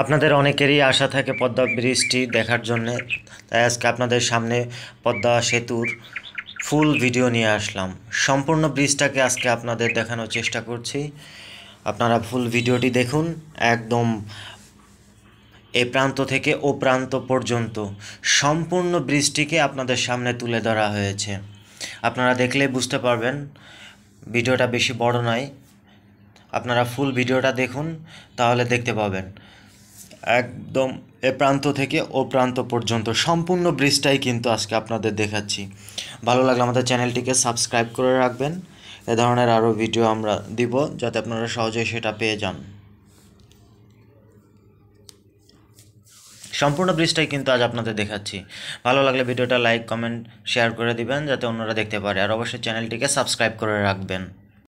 আপনাদের অনেকেরই আশা থাকে পদ্মা ব্রিজটি দেখার জন্য তাই আজকে আপনাদের সামনে পদ্মা সেতুর ফুল ভিডিও নিয়ে আসলাম সম্পূর্ণ ব্রিজটাকে আজকে আপনাদের দেখানোর চেষ্টা করছি আপনারা ফুল ভিডিওটি দেখুন একদম এ প্রান্ত থেকে ও প্রান্ত পর্যন্ত সম্পূর্ণ ব্রিজটিকে আপনাদের সামনে তুলে ধরা হয়েছে আপনারা দেখলে বুঝতে পারবেন ভিডিওটা বেশি বড় নয় আপনারা ফুল ভিডিওটা দেখুন তাহলে দেখতে পাবেন একদম এ প্রান্ত থেকে ও প্রান্ত পর্যন্ত সম্পূর্ণ ব্রিজটাই কিন্তু আজকে আপনাদের দেখাচ্ছি ভালো লাগলে আমাদের চ্যানেলটিকে সাবস্ক্রাইব করে রাখবেন এ ধরনের আরও ভিডিও আমরা দিব যাতে আপনারা সহজেই সেটা পেয়ে যান সম্পূর্ণ ব্রিজটাই কিন্তু আজ আপনাদের দেখাচ্ছি ভালো লাগলে ভিডিওটা লাইক কমেন্ট শেয়ার করে দিবেন যাতে অন্যরা দেখতে পারে আর অবশ্যই চ্যানেলটিকে সাবস্ক্রাইব করে রাখবেন